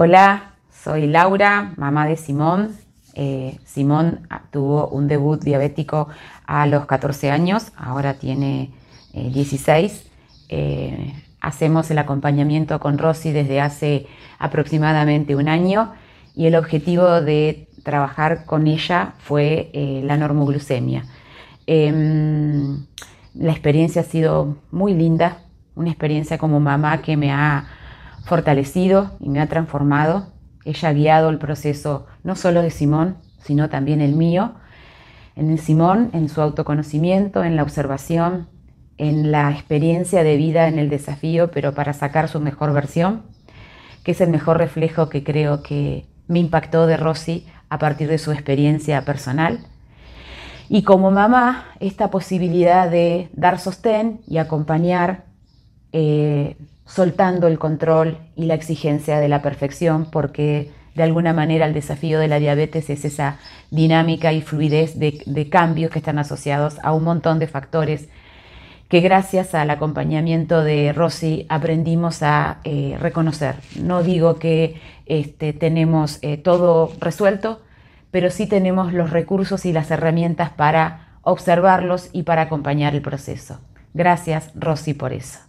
Hola, soy Laura, mamá de Simón. Eh, Simón tuvo un debut diabético a los 14 años, ahora tiene 16. Eh, eh, hacemos el acompañamiento con Rosy desde hace aproximadamente un año y el objetivo de trabajar con ella fue la normoglucemia. Em, la experiencia ha sido muy linda, una experiencia como mamá que me ha fortalecido y me ha transformado. Ella ha guiado el proceso no solo de Simón, sino también el mío. En Simón, en su autoconocimiento, en la observación, en la experiencia de vida, en el desafío, pero para sacar su mejor versión, que es el mejor reflejo que creo que me impactó de Rosy a partir de su experiencia personal. Y como mamá, esta posibilidad de dar sostén y acompañar eh, soltando el control y la exigencia de la perfección, porque de alguna manera el desafío de la diabetes es esa dinámica y fluidez de, cambios que están asociados a un montón de factores que gracias al acompañamiento de Rosy aprendimos a eh, reconocer. No digo que este, tenemos eh, todo resuelto, pero sí tenemos los recursos y las herramientas para observarlos y para acompañar el proceso. Gracias, Rosy, por eso.